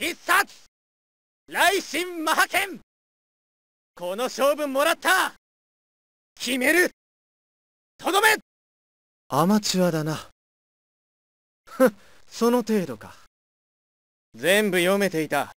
必殺雷神魔ハ剣この勝負もらった決めるとどめアマチュアだな。ふその程度か。全部読めていた。